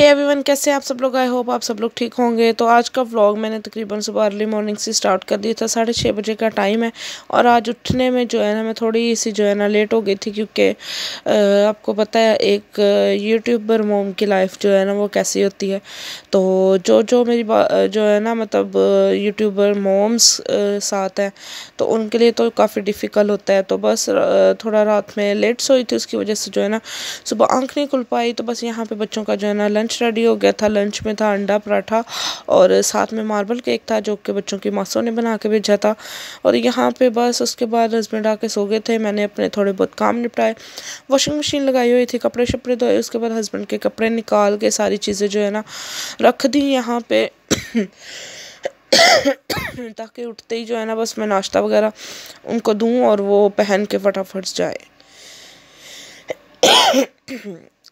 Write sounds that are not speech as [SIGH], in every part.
हे hey everyone कैसे आप सब लोग आई होप आप सब लोग ठीक होंगे तो आज का व्लॉग मैंने तकरीबन सुबह अर्ली मॉर्निंग से स्टार्ट कर दिया था साढ़े छः बजे का टाइम है और आज उठने में जो है ना मैं थोड़ी सी जो है ना लेट हो गई थी क्योंकि आपको पता है एक यूट्यूबर मोम की लाइफ जो है ना वो कैसी होती है तो जो जो मेरी जो है ना मतलब यूट्यूबर मोम्स साथ हैं तो उनके लिए तो काफ़ी डिफ़िकल्ट होता है तो बस थोड़ा रात में लेट सोई थी उसकी वजह से जो है ना सुबह आँख नहीं खुल पाई तो बस यहाँ पर बच्चों का जो है ना लंच लंच रेडी हो गया था लंच में था अंडा पराठा और साथ में मार्बल केक था जो कि बच्चों की मासों ने बना के भेजा था और यहाँ पे बस उसके बाद हस्बैंड आके सो गए थे मैंने अपने थोड़े बहुत काम निपटाए वॉशिंग मशीन लगाई हुई थी कपड़े शपड़े धोए उसके बाद हस्बैंड के कपड़े निकाल के सारी चीज़ें जो है ना रख दी यहाँ पे [COUGHS] ताकि उठते ही जो है ना बस मैं नाश्ता वगैरह उनको दूँ और वो पहन के फटाफट जाए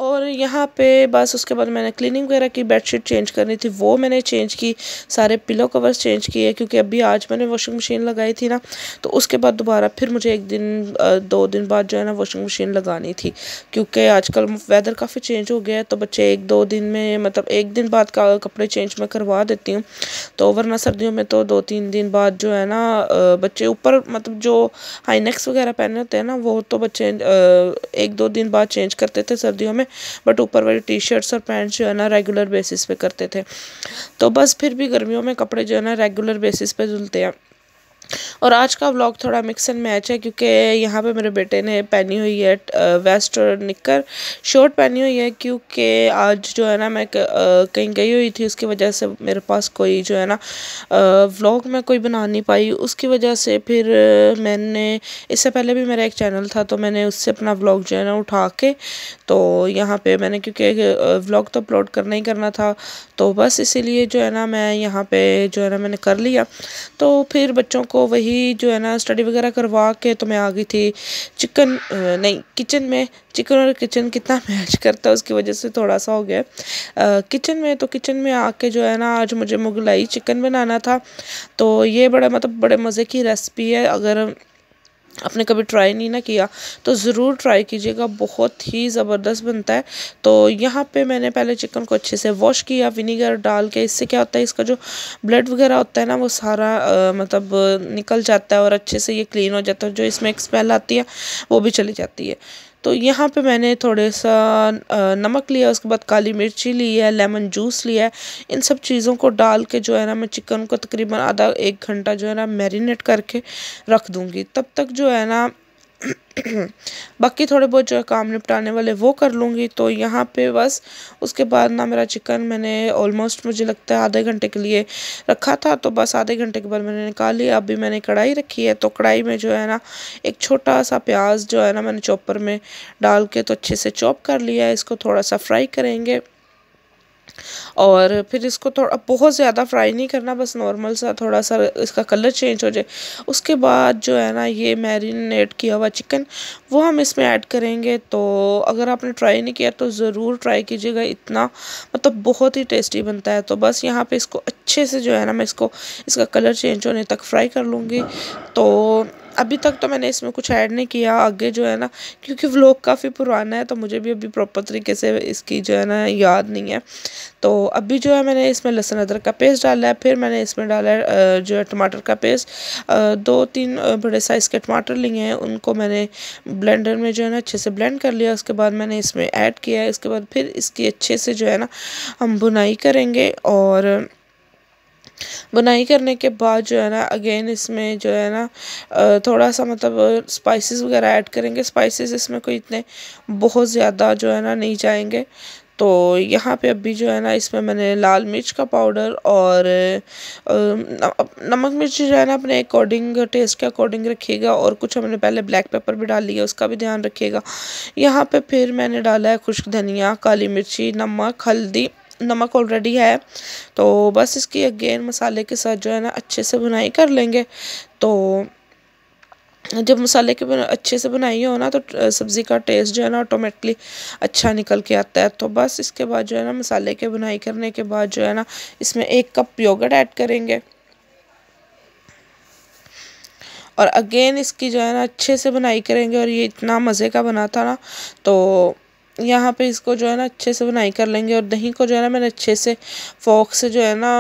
और यहाँ पे बस उसके बाद मैंने क्लीनिंग वगैरह की बेडशीट चेंज करनी थी वो मैंने चेंज की सारे पिलो कवर्स चेंज किए क्योंकि अभी आज मैंने वॉशिंग मशीन लगाई थी ना तो उसके बाद दोबारा फिर मुझे एक दिन दो दिन बाद जो है ना वॉशिंग मशीन लगानी थी क्योंकि आजकल वेदर काफ़ी चेंज हो गया है तो बच्चे एक दो दिन में मतलब एक दिन बाद का कपड़े चेंज मैं करवा देती हूँ तो वरना सर्दियों में तो दो तीन दिन बाद जो है ना बच्चे ऊपर मतलब जो हाईनेक्स वगैरह पहने होते हैं ना वो तो बच्चे एक दो दिन बाद चेंज करते थे सर्दियों में बट ऊपर वाली टी शर्ट्स और पैंट्स जो है ना रेगुलर बेसिस पे करते थे तो बस फिर भी गर्मियों में कपड़े जो है ना रेगुलर बेसिस पे धुलते हैं और आज का व्लॉग थोड़ा मिक्स एंड मैच है क्योंकि यहाँ पे मेरे बेटे ने पहनी हुई है वेस्ट और निकर शर्ट पहनी हुई है क्योंकि आज जो है ना मैं कहीं गई हुई थी उसकी वजह से मेरे पास कोई जो है ना व्लॉग में कोई बना नहीं पाई उसकी वजह से फिर मैंने इससे पहले भी मेरा एक चैनल था तो मैंने उससे अपना व्लॉग जो है ना उठा के तो यहाँ पर मैंने क्योंकि व्लॉग तो अपलोड करना ही करना था तो बस इसीलिए जो है ना मैं यहाँ पर जो है ना मैंने कर लिया तो फिर बच्चों को को वही जो है ना स्टडी वगैरह करवा के तो मैं आ गई थी चिकन नहीं किचन में चिकन और किचन कितना मैच [LAUGHS] करता है उसकी वजह से थोड़ा सा हो गया किचन में तो किचन में आके जो है ना आज मुझे मुगलाई चिकन बनाना था तो ये बड़ा मतलब बड़े मज़े की रेसिपी है अगर आपने कभी ट्राई नहीं ना किया तो ज़रूर ट्राई कीजिएगा बहुत ही ज़बरदस्त बनता है तो यहाँ पे मैंने पहले चिकन को अच्छे से वॉश किया विनीगर डाल के इससे क्या होता है इसका जो ब्लड वगैरह होता है ना वो सारा आ, मतलब निकल जाता है और अच्छे से ये क्लीन हो जाता है जो इसमें एक स्मेल आती है वो भी चली जाती है तो यहाँ पे मैंने थोड़े सा नमक लिया उसके बाद काली मिर्ची ली है लेमन जूस लिया है इन सब चीज़ों को डाल के जो है ना मैं चिकन को तकरीबन आधा एक घंटा जो है ना मैरिनेट करके रख दूँगी तब तक जो है ना बाकी थोड़े बहुत जो काम निपटाने वाले वो कर लूँगी तो यहाँ पे बस उसके बाद ना मेरा चिकन मैंने ऑलमोस्ट मुझे लगता है आधे घंटे के लिए रखा था तो बस आधे घंटे के बाद मैंने निकाल लिया अभी मैंने कढ़ाई रखी है तो कढ़ाई में जो है ना एक छोटा सा प्याज जो है ना मैंने चॉपर में डाल के तो अच्छे से चॉप कर लिया है इसको थोड़ा सा फ्राई करेंगे और फिर इसको थोड़ा बहुत ज़्यादा फ्राई नहीं करना बस नॉर्मल सा थोड़ा सा इसका कलर चेंज हो जाए उसके बाद जो है ना ये मैरिनेट किया हुआ चिकन वो हम इसमें ऐड करेंगे तो अगर आपने ट्राई नहीं किया तो ज़रूर ट्राई कीजिएगा इतना मतलब बहुत ही टेस्टी बनता है तो बस यहाँ पे इसको अच्छे से जो है ना मैं इसको इसका कलर चेंज होने तक फ्राई कर लूँगी तो अभी तक तो मैंने इसमें कुछ ऐड नहीं किया आगे जो है ना क्योंकि व्लॉग काफ़ी पुराना है तो मुझे भी अभी प्रॉपर तरीके से इसकी जो है ना याद नहीं है तो अभी जो है मैंने इसमें लहसुन अदरक का पेस्ट डाला है फिर मैंने इसमें डाला है जो है टमाटर का पेस्ट दो तीन बड़े साइज़ के टमाटर लिए हैं उनको मैंने ब्लेंडर में जो है ना अच्छे से ब्लेंड कर लिया उसके बाद मैंने इसमें ऐड किया है इसके बाद फिर इसकी अच्छे से जो है ना हम बुनाई करेंगे और बुनाई करने के बाद जो है ना अगेन इसमें जो है ना थोड़ा सा मतलब स्पाइसेस वगैरह ऐड करेंगे स्पाइसेस इसमें कोई इतने बहुत ज़्यादा जो है ना नहीं जाएंगे तो यहाँ पे अभी जो है ना इसमें मैंने लाल मिर्च का पाउडर और नमक मिर्च जो है ना अपने अकॉर्डिंग टेस्ट के अकॉर्डिंग रखिएगा और कुछ हमने पहले ब्लैक पेपर भी डाल लिया उसका भी ध्यान रखिएगा यहाँ पे फिर मैंने डाला है खुश्क धनिया काली मिर्ची नमक हल्दी नमक ऑलरेडी है तो बस इसकी अगेन मसाले के साथ जो है ना अच्छे से बुनाई कर लेंगे तो जब मसाले के अच्छे से बनाई हो ना तो सब्ज़ी का टेस्ट जो है ना ऑटोमेटिकली अच्छा निकल के आता है तो बस इसके बाद जो है ना मसाले के बुनाई करने के बाद जो है ना इसमें एक कप योगर्ट ऐड करेंगे और अगेन इसकी जो है ना अच्छे से बनाई करेंगे और ये इतना मज़े का बना था ना तो यहाँ पे इसको जो है ना अच्छे से बुनाई कर लेंगे और दही को जो है ना मैंने अच्छे से फोक से जो है ना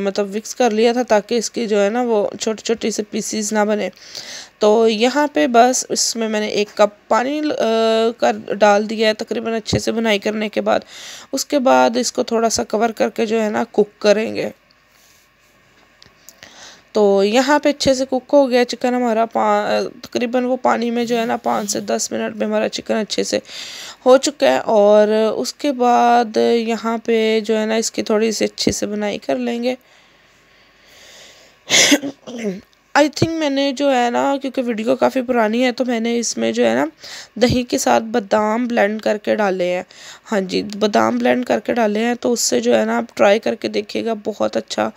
मतलब विक्स कर लिया था ताकि इसकी जो है ना वो छोटे छोटे से पीसीज ना बने तो यहाँ पे बस इसमें मैंने एक कप पानी कर डाल दिया है तकरीबन अच्छे से बुनाई करने के बाद उसके बाद इसको थोड़ा सा कवर करके जो है ना कुक करेंगे तो यहाँ पे अच्छे से कुक हो गया चिकन हमारा तकरीबन वो पानी में जो है ना पाँच से दस मिनट में हमारा चिकन अच्छे से हो चुका है और उसके बाद यहाँ पे जो है ना इसकी थोड़ी सी अच्छे से बनाई कर लेंगे आई थिंक मैंने जो है ना क्योंकि वीडियो काफ़ी पुरानी है तो मैंने इसमें जो है ना दही के साथ बादाम ब्लेंड करके डाले हैं हाँ जी बादाम ब्लेंड करके डाले हैं तो उससे जो है ना आप ट्राई करके देखिएगा बहुत अच्छा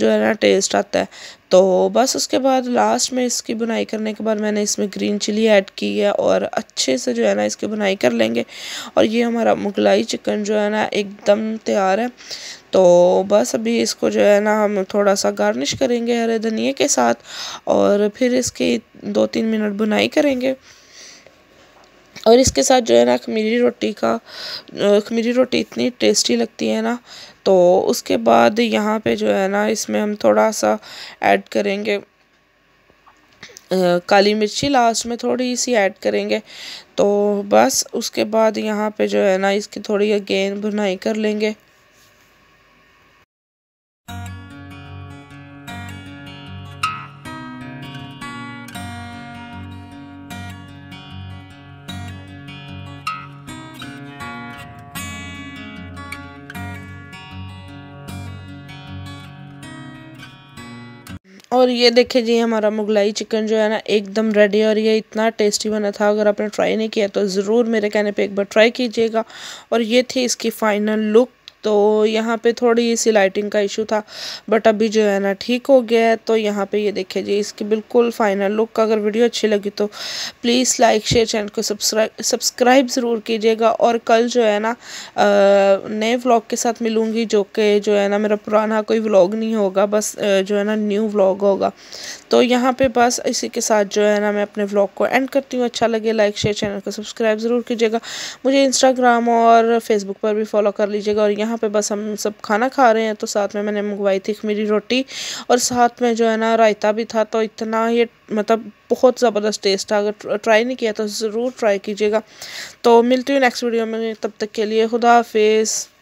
जो है ना टेस्ट आता है तो बस उसके बाद लास्ट में इसकी बुनाई करने के बाद मैंने इसमें ग्रीन चिली ऐड की है और अच्छे से जो है ना इसकी बुनाई कर लेंगे और ये हमारा मुगलाई चिकन जो है ना एकदम तैयार है तो बस अभी इसको जो है ना हम थोड़ा सा गार्निश करेंगे हरे धनिए के साथ और फिर इसकी दो तीन मिनट बुनाई करेंगे और इसके साथ जो है ना खमीरी रोटी का खमीरी रोटी इतनी टेस्टी लगती है ना तो उसके बाद यहाँ पे जो है ना इसमें हम थोड़ा सा ऐड करेंगे काली मिर्ची लास्ट में थोड़ी सी ऐड करेंगे तो बस उसके बाद यहाँ पे जो है ना इसकी थोड़ी अगेन भुनाई कर लेंगे और ये देखिए जी हमारा मुगलाई चिकन जो है ना एकदम रेडी और ये इतना टेस्टी बना था अगर आपने ट्राई नहीं किया तो ज़रूर मेरे कहने पे एक बार ट्राई कीजिएगा और ये थी इसकी फ़ाइनल लुक तो यहाँ पे थोड़ी सी लाइटिंग का इशू था बट अभी जो है ना ठीक हो गया है तो यहाँ पे ये यह देखिए जी इसकी बिल्कुल फाइनल लुक अगर वीडियो अच्छी लगी तो प्लीज़ लाइक शेयर चैनल को सब्सक्राइब सब्सक्राइब ज़रूर कीजिएगा और कल जो है ना नए व्लॉग के साथ मिलूँगी जो कि जो है ना मेरा पुराना कोई व्लॉग नहीं होगा बस जो है ना न्यू व्लॉग होगा तो यहाँ पर बस इसी के साथ जो है ना मैं अपने व्लॉग को एंड करती हूँ अच्छा लगे लाइक शेयर चैनल को सब्सक्राइब ज़रूर कीजिएगा मुझे इंस्टाग्राम और फेसबुक पर भी फॉलो कर लीजिएगा और यहाँ यहाँ पे बस हम सब खाना खा रहे हैं तो साथ में मैंने मंगवाई थी मेरी रोटी और साथ में जो है ना रायता भी था तो इतना ये मतलब बहुत ज़बरदस्त टेस्ट था अगर ट्राई नहीं किया तो ज़रूर ट्राई कीजिएगा तो मिलती हूँ नेक्स्ट वीडियो में तब तक के लिए खुदा हाफिज़